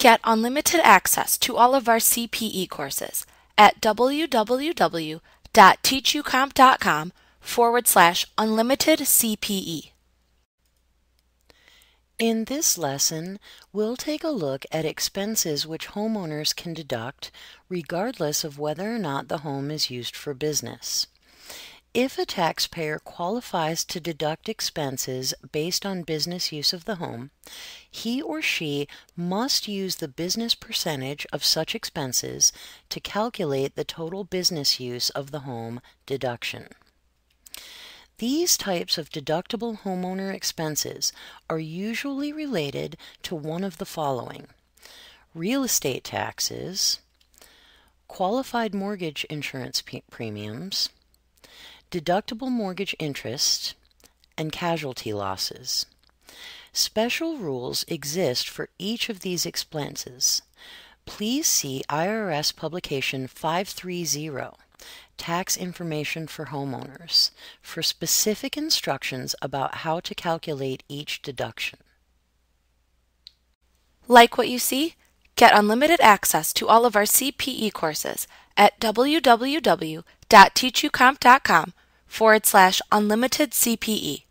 Get unlimited access to all of our CPE courses at www.teachucomp.com forward slash unlimited CPE. In this lesson, we'll take a look at expenses which homeowners can deduct regardless of whether or not the home is used for business. If a taxpayer qualifies to deduct expenses based on business use of the home, he or she must use the business percentage of such expenses to calculate the total business use of the home deduction. These types of deductible homeowner expenses are usually related to one of the following real estate taxes, qualified mortgage insurance premiums, deductible mortgage interest, and casualty losses. Special rules exist for each of these expenses. Please see IRS Publication 530, Tax Information for Homeowners, for specific instructions about how to calculate each deduction. Like what you see? Get unlimited access to all of our CPE courses at www.teachucomp.com forward slash unlimited CPE.